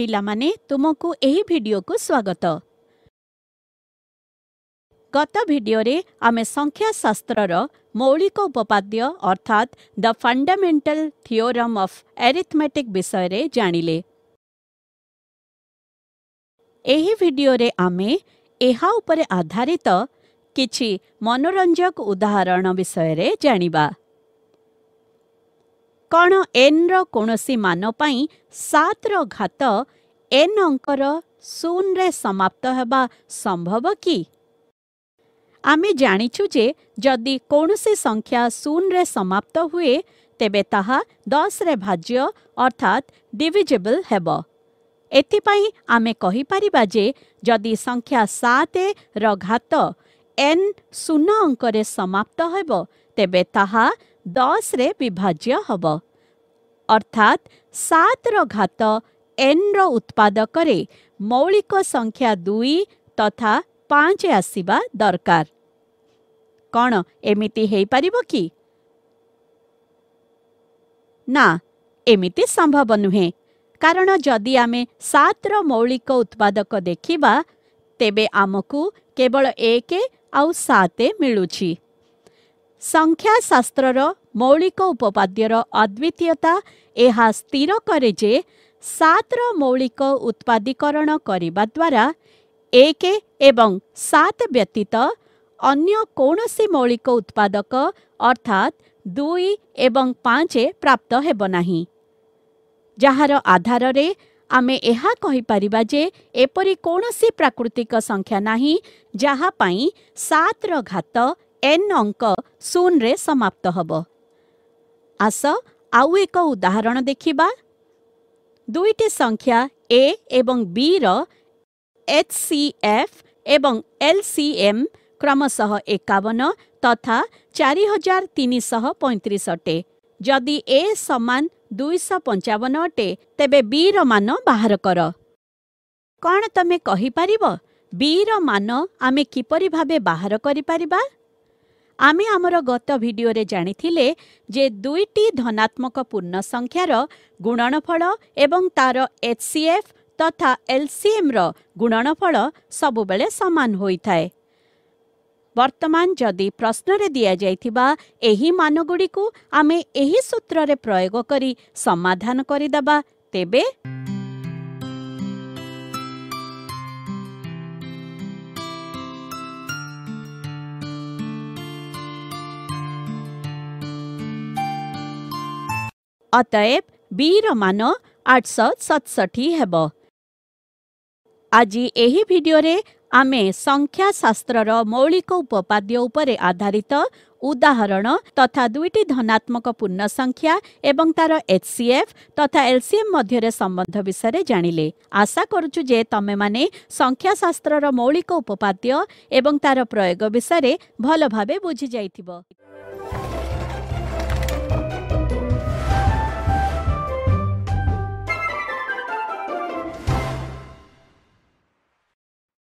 एही पिमुको स्वागत गत भिडियो आमे सङ्ख्याशास्त्र र मौलिक उपपाद्य अर्थात् द फण्डामेन्टाल थियो अफ एरिथमेटिक विषय जाँदै एहा यहाँ आधारित मनोरञ्जक उदाहरण विषयमा जानिबा। କ'ଣ ଏନ୍ର କୌଣସି ମାନ ପାଇଁ ସାତର ଘାତ ଏନ୍ ଅଙ୍କର ଶୂନରେ ସମାପ୍ତ ହେବା ସମ୍ଭବ କି ଆମେ ଜାଣିଛୁ ଯେ ଯଦି କୌଣସି ସଂଖ୍ୟା ଶୂନରେ ସମାପ୍ତ ହୁଏ ତେବେ ତାହା ଦଶରେ ଭାଜ୍ୟ ଅର୍ଥାତ୍ ଡିଭିଜିବଲ୍ ହେବ ଏଥିପାଇଁ ଆମେ କହିପାରିବା ଯେ ଯଦି ସଂଖ୍ୟା ସାତର ଘାତ ଏନ୍ ଶୂନ ଅଙ୍କରେ ସମାପ୍ତ ହେବ ତେବେ ତାହା ଦଶରେ ବିଭାଜ୍ୟ ହେବ अर्थात सतर घात एन रत्पादक मौलिक संख्या दुई तथा पाँच आसवा दरकार कौन एमतीपर कि ना एमती संभव नुहे कारण जदि आम सतर मौलिक उत्पादक देखा तेबे आमको केवल एक आते मिलू संख्याशास्त्र ମୌଳିକ ଉପପାଦ୍ୟର ଅଦ୍ୱିତୀୟତା ଏହା ସ୍ଥିର କରେ ଯେ ସାତର ମୌଳିକ ଉତ୍ପାଦୀକରଣ କରିବା ଦ୍ୱାରା ଏକ ଏବଂ ସାତ ବ୍ୟତୀତ ଅନ୍ୟ କୌଣସି ମୌଳିକ ଉତ୍ପାଦକ ଅର୍ଥାତ୍ ଦୁଇ ଏବଂ ପାଞ୍ଚ ପ୍ରାପ୍ତ ହେବ ନାହିଁ ଯାହାର ଆଧାରରେ ଆମେ ଏହା କହିପାରିବା ଯେ ଏପରି କୌଣସି ପ୍ରାକୃତିକ ସଂଖ୍ୟା ନାହିଁ ଯାହା ପାଇଁ ସାତର ଘାତ ଏନ୍ ଅଙ୍କ ଶୂନରେ ସମାପ୍ତ ହେବ ଆସ ଆଉ ଏକ ଉଦାହରଣ ଦେଖିବା ଦୁଇଟି ସଂଖ୍ୟା ଏ ଏବଂ ବି'ର ଏଚ୍ ସି ଏଫ୍ ଏବଂ ଏଲ୍ ସି ଏମ୍ କ୍ରମଶଃ ଏକାବନ ତଥା ଚାରି ହଜାର ତିନିଶହ ପଇଁତିରିଶ ଅଟେ ଯଦି ଏ ସମାନ ଦୁଇଶହ ପଞ୍ଚାବନ ଅଟେ ତେବେ ବି'ର ମାନ ବାହାର କର କ'ଣ ତମେ କହିପାରିବ ବି'ର ମାନ ଆମେ କିପରି ଭାବେ ବାହାର କରିପାରିବା ଆମେ ଆମର ଗତ ଭିଡ଼ିଓରେ ଜାଣିଥିଲେ ଯେ ଦୁଇଟି ଧନାତ୍ମକ ପୂର୍ଣ୍ଣ ସଂଖ୍ୟାର ଗୁଣନଫଳ ଏବଂ ତା'ର ଏଚ୍ ସି ଏଫ୍ ତଥା ଏଲ୍ସିଏମ୍ର ଗୁଣନଫଳ ସବୁବେଳେ ସମାନ ହୋଇଥାଏ ବର୍ତ୍ତମାନ ଯଦି ପ୍ରଶ୍ନରେ ଦିଆଯାଇଥିବା ଏହି ମାନଗୁଡ଼ିକୁ ଆମେ ଏହି ସୂତ୍ରରେ ପ୍ରୟୋଗ କରି ସମାଧାନ କରିଦେବା ତେବେ ଅତଏବ ବିର ମାନ ଆଠଶହ ସତଷଠି ହେବ ଆଜି ଏହି ଭିଡ଼ିଓରେ ଆମେ ସଂଖ୍ୟାଶାସ୍ତ୍ରର ମୌଳିକ ଉପପାଦ୍ୟ ଉପରେ ଆଧାରିତ ଉଦାହରଣ ତଥା ଦୁଇଟି ଧନାତ୍ମକ ପୂର୍ଣ୍ଣ ସଂଖ୍ୟା ଏବଂ ତା'ର ଏଚ୍ ସି ଏଫ୍ ତଥା ଏଲ୍ସିଏମ୍ ମଧ୍ୟରେ ସମ୍ବନ୍ଧ ବିଷୟରେ ଜାଣିଲେ ଆଶା କରୁଛୁ ଯେ ତମେମାନେ ସଂଖ୍ୟାଶାସ୍ତ୍ରର ମୌଳିକ ଉପପାଦ୍ୟ ଏବଂ ତା'ର ପ୍ରୟୋଗ ବିଷୟରେ ଭଲ ଭାବେ ବୁଝିଯାଇଥିବ